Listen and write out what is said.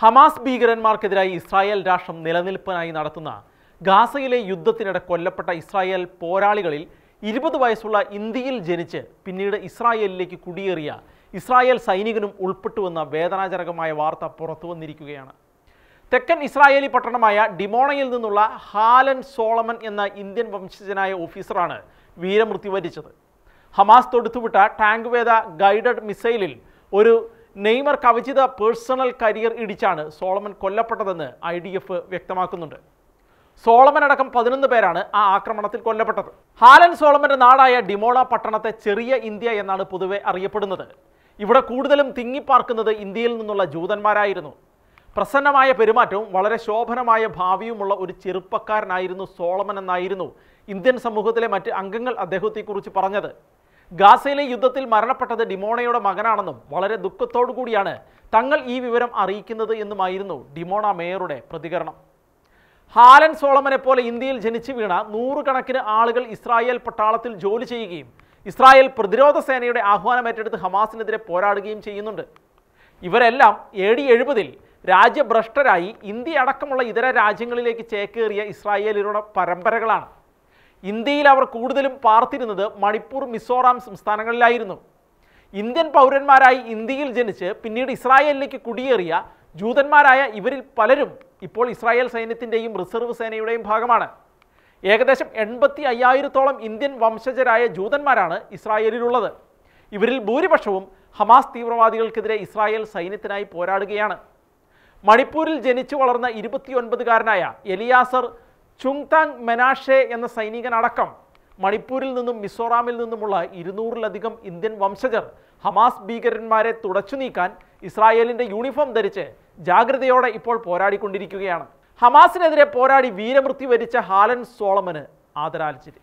Hamas ഭീകരന്മാർക്കെതിരായി Israel രാഷ്ട്രം നിലനിൽപ്പിനായി നടത്തുന്ന ഗാസയിലെ യുദ്ധത്തിനിടെ കൊല്ലപ്പെട്ട ഇസ്രായേൽ പോരാളികളിൽ ഇരുപത് വയസ്സുള്ള ഇന്ത്യയിൽ ജനിച്ച് പിന്നീട് ഇസ്രായേലിലേക്ക് കുടിയേറിയ ഇസ്രായേൽ സൈനികനും ഉൾപ്പെട്ടുവെന്ന വേദനാജനകമായ വാർത്ത പുറത്തു വന്നിരിക്കുകയാണ് തെക്കൻ ഇസ്രായേലി പട്ടണമായ ഡിമോണയിൽ നിന്നുള്ള ഹാലൻ സോളമൻ എന്ന ഇന്ത്യൻ വംശജനായ ഓഫീസറാണ് വീരമൃത്യു വരിച്ചത് ഹമാസ് തൊടുത്തുവിട്ട ടാങ്ക് വേദ ഗൈഡഡ് മിസൈലിൽ ഒരു നെയ്മർ കവചിത പേഴ്സണൽ കരിയർ ഇടിച്ചാണ് സോളമൻ കൊല്ലപ്പെട്ടതെന്ന് ഐ ഡി എഫ് വ്യക്തമാക്കുന്നുണ്ട് സോളമൻ അടക്കം പതിനൊന്ന് പേരാണ് ആ ആക്രമണത്തിൽ കൊല്ലപ്പെട്ടത് ഹാലൻ സോളമന്റെ നാടായ ഡിമോള പട്ടണത്തെ ചെറിയ ഇന്ത്യ എന്നാണ് പൊതുവെ അറിയപ്പെടുന്നത് ഇവിടെ കൂടുതലും തിങ്ങിപ്പാർക്കുന്നത് ഇന്ത്യയിൽ നിന്നുള്ള ജൂതന്മാരായിരുന്നു പ്രസന്നമായ പെരുമാറ്റവും വളരെ ശോഭനമായ ഭാവിയുമുള്ള ഒരു ചെറുപ്പക്കാരനായിരുന്നു സോളമൻ എന്നായിരുന്നു ഇന്ത്യൻ സമൂഹത്തിലെ മറ്റ് അംഗങ്ങൾ അദ്ദേഹത്തെക്കുറിച്ച് പറഞ്ഞത് ഗാസയിലെ യുദ്ധത്തിൽ മരണപ്പെട്ടത് ഡിമോണയുടെ മകനാണെന്നും വളരെ ദുഃഖത്തോടു കൂടിയാണ് തങ്ങൾ ഈ വിവരം അറിയിക്കുന്നത് എന്നുമായിരുന്നു ഡിമോണ മേയറുടെ പ്രതികരണം ഹാലൻ സോളമനെ പോലെ ഇന്ത്യയിൽ ജനിച്ചു വീണ നൂറുകണക്കിന് ആളുകൾ ഇസ്രായേൽ പട്ടാളത്തിൽ ജോലി ചെയ്യുകയും ഇസ്രായേൽ പ്രതിരോധ സേനയുടെ ആഹ്വാനം ഏറ്റെടുത്ത് ഹമാസിനെതിരെ പോരാടുകയും ചെയ്യുന്നുണ്ട് ഇവരെല്ലാം എ ഡി എഴുപതിൽ രാജ്യഭ്രഷ്ടരായി ഇന്ത്യ അടക്കമുള്ള ഇതര രാജ്യങ്ങളിലേക്ക് ചേക്കേറിയ ഇസ്രായേലിലുള്ള പരമ്പരകളാണ് ഇന്ത്യയിൽ അവർ കൂടുതലും പാർത്തിരുന്നത് മണിപ്പൂർ മിസോറാം സംസ്ഥാനങ്ങളിലായിരുന്നു ഇന്ത്യൻ പൗരന്മാരായി ഇന്ത്യയിൽ ജനിച്ച് പിന്നീട് ഇസ്രായേലിലേക്ക് കുടിയേറിയ ജൂതന്മാരായ ഇവരിൽ പലരും ഇപ്പോൾ ഇസ്രായേൽ സൈന്യത്തിൻ്റെയും റിസർവ് സേനയുടെയും ഭാഗമാണ് ഏകദേശം എൺപത്തി അയ്യായിരത്തോളം ഇന്ത്യൻ വംശജരായ ജൂതന്മാരാണ് ഇസ്രായേലിലുള്ളത് ഇവരിൽ ഭൂരിപക്ഷവും ഹമാസ് തീവ്രവാദികൾക്കെതിരെ ഇസ്രായേൽ സൈന്യത്തിനായി പോരാടുകയാണ് മണിപ്പൂരിൽ ജനിച്ചു വളർന്ന ഇരുപത്തിയൊൻപതുകാരനായ എലിയാസർ ചുങ്താങ് മെനാഷെ എന്ന സൈനികനടക്കം മണിപ്പൂരിൽ നിന്നും മിസോറാമിൽ നിന്നുമുള്ള ഇരുന്നൂറിലധികം ഇന്ത്യൻ വംശജർ ഹമാസ് ഭീകരന്മാരെ തുടച്ചു നീക്കാൻ ഇസ്രായേലിൻ്റെ യൂണിഫോം ധരിച്ച് ജാഗ്രതയോടെ ഇപ്പോൾ പോരാടിക്കൊണ്ടിരിക്കുകയാണ് ഹമാസിനെതിരെ പോരാടി വീരമൃത്യു വരിച്ച ഹാലൻ സോളമന് ആദരാഞ്ജലി